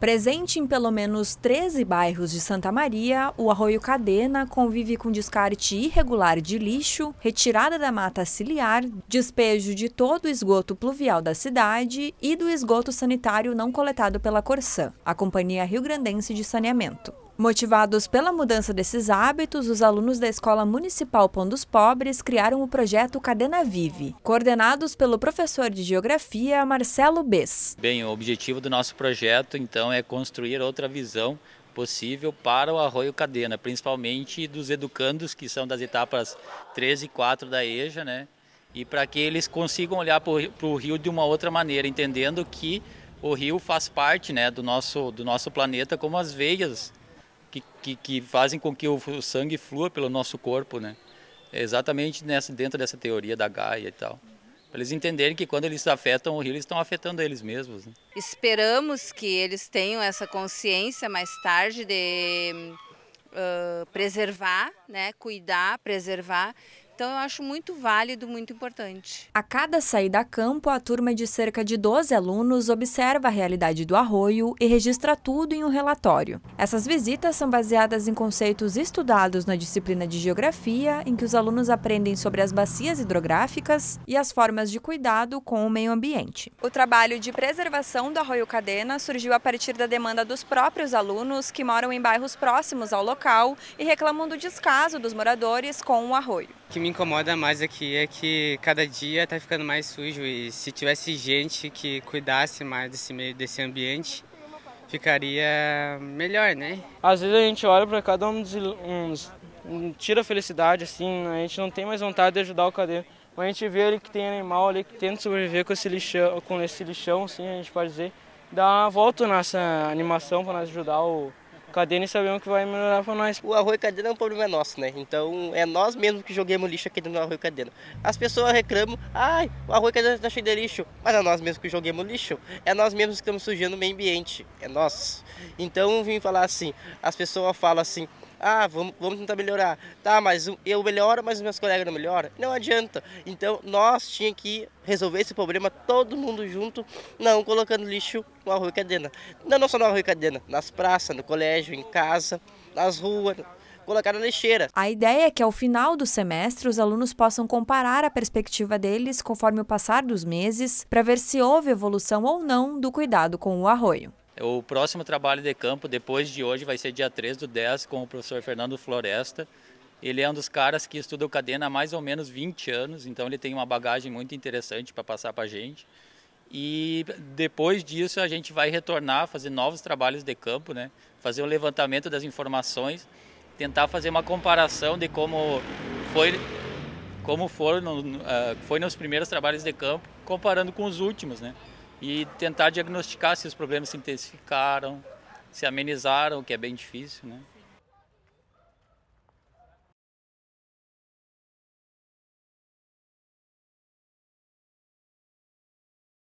Presente em pelo menos 13 bairros de Santa Maria, o Arroio Cadena convive com descarte irregular de lixo, retirada da mata ciliar, despejo de todo o esgoto pluvial da cidade e do esgoto sanitário não coletado pela Corsã, a Companhia Rio Grandense de Saneamento. Motivados pela mudança desses hábitos, os alunos da Escola Municipal Pão dos Pobres criaram o projeto Cadena Vive, coordenados pelo professor de Geografia Marcelo Bess. Bem, o objetivo do nosso projeto, então, é construir outra visão possível para o Arroio Cadena, principalmente dos educandos que são das etapas 3 e 4 da EJA, né? E para que eles consigam olhar para o rio de uma outra maneira, entendendo que o rio faz parte né, do, nosso, do nosso planeta como as veias que, que, que fazem com que o, o sangue flua pelo nosso corpo, né? É exatamente nessa, dentro dessa teoria da Gaia e tal. Para eles entenderem que quando eles afetam o rio, eles estão afetando eles mesmos. Né? Esperamos que eles tenham essa consciência mais tarde de uh, preservar, né? cuidar, preservar, então eu acho muito válido, muito importante. A cada saída a campo, a turma de cerca de 12 alunos observa a realidade do arroio e registra tudo em um relatório. Essas visitas são baseadas em conceitos estudados na disciplina de Geografia, em que os alunos aprendem sobre as bacias hidrográficas e as formas de cuidado com o meio ambiente. O trabalho de preservação do arroio Cadena surgiu a partir da demanda dos próprios alunos que moram em bairros próximos ao local e reclamam do descaso dos moradores com o arroio. O que me incomoda mais aqui é que cada dia está ficando mais sujo e se tivesse gente que cuidasse mais desse meio, desse ambiente, ficaria melhor, né? Às vezes a gente olha para cada um dos uns, tira a felicidade assim, a gente não tem mais vontade de ajudar o cadeiro. Mas a gente vê ali que tem animal ali que tenta sobreviver com esse lixão, com esse lixão, assim, a gente pode dizer, dá uma volta nessa animação para nós ajudar o Cadeira sabemos que vai melhorar para nós. O arroio cadeira é um problema nosso, né? Então é nós mesmos que joguemos lixo aqui dentro do arroio cadeira. As pessoas reclamam, ai, o arroio cadeira está cheio de lixo. Mas é nós mesmos que joguemos lixo. É nós mesmos que estamos sujando o meio ambiente. É nós. Então vim falar assim, as pessoas falam assim, ah, vamos, vamos tentar melhorar. Tá, mas eu melhoro, mas os meus colegas não melhoram. Não adianta. Então nós tinha que resolver esse problema todo mundo junto, não colocando lixo no arroio cadena. Não, não só no arroio cadena, nas praças, no colégio, em casa, nas ruas, colocar na lixeira. A ideia é que ao final do semestre os alunos possam comparar a perspectiva deles conforme o passar dos meses para ver se houve evolução ou não do cuidado com o arroio. É, o próximo trabalho de campo, depois de hoje, vai ser dia 3 do 10, com o professor Fernando Floresta. Ele é um dos caras que estuda o Cadena há mais ou menos 20 anos, então ele tem uma bagagem muito interessante para passar para a gente. E depois disso a gente vai retornar, fazer novos trabalhos de campo, né? fazer o um levantamento das informações, tentar fazer uma comparação de como foi como foram, uh, foi nos primeiros trabalhos de campo, comparando com os últimos, né? e tentar diagnosticar se os problemas se intensificaram, se amenizaram, o que é bem difícil, né?